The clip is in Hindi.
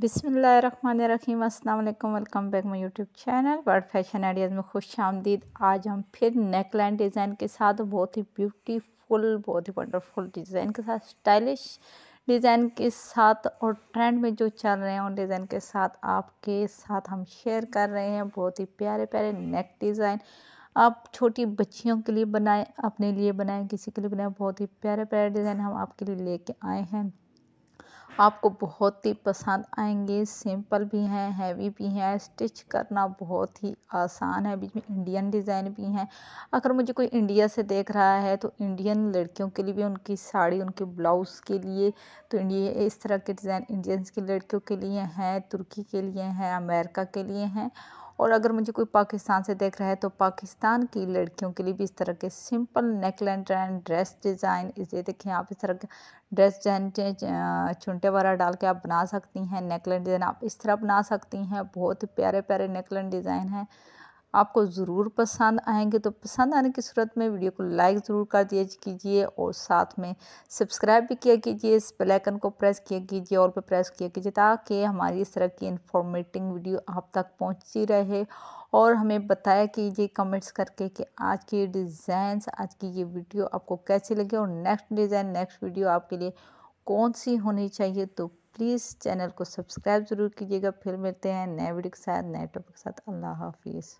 बिसमीम अल्लाम welcome back my YouTube channel World Fashion Ideas में खुश आमदीद आज हम फिर नेक लाइन डिज़ाइन के साथ बहुत ही ब्यूटीफुल बहुत ही वंडरफुल डिज़ाइन के साथ स्टाइलिश डिज़ाइन के साथ और ट्रेंड में जो चल रहे हैं उन डिज़ाइन के साथ आपके साथ हम शेयर कर रहे हैं बहुत ही प्यारे प्यारे नेक डिज़ाइन आप छोटी बच्चियों के लिए बनाएं अपने लिए बनाएं किसी के लिए बनाएं बहुत ही प्यारे प्यारे डिज़ाइन हम आपके लिए लेके आए हैं आपको बहुत ही पसंद आएंगे सिंपल भी हैं हैवी भी हैं स्टिच करना बहुत ही आसान है बीच में इंडियन डिज़ाइन भी हैं अगर मुझे कोई इंडिया से देख रहा है तो इंडियन लड़कियों के लिए भी उनकी साड़ी उनके ब्लाउज़ के लिए तो इंडिया इस तरह के डिज़ाइन इंडियंस की लड़कियों के लिए हैं तुर्की के लिए हैं अमेरिका के लिए हैं और अगर मुझे कोई पाकिस्तान से देख रहा है तो पाकिस्तान की लड़कियों के लिए भी इस तरह के सिंपल नेकलैंड ड्रेस डिज़ाइन इसे देखें आप इस तरह के ड्रेस डिज़ाइन चुन कांटे वगैरह डाल के आप बना सकती हैं नेकलाइन डिज़ाइन आप इस तरह बना सकती हैं बहुत ही प्यारे प्यारे नेकलाइन डिज़ाइन हैं आपको ज़रूर पसंद आएंगे तो पसंद आने की सूरत में वीडियो को लाइक ज़रूर कर दिया कीजिए और साथ में सब्सक्राइब भी किया कीजिए इस बेल को प्रेस किया कीजिए और पे प्रेस किया कीजिए ताकि हमारी इस तरह की इन्फॉर्मेटिंग वीडियो आप तक पहुंचती रहे और हमें बताया कीजिए कमेंट्स करके कि आज की डिजाइन आज की ये वीडियो आपको कैसी लगी और नेक्स्ट डिज़ाइन नेक्स्ट वीडियो आपके लिए कौन सी होनी चाहिए तो प्लीज़ चैनल को सब्सक्राइब ज़रूर कीजिएगा फिर मिलते हैं नए वीडियो के साथ नए टॉपिक के साथ अल्लाह हाफिज़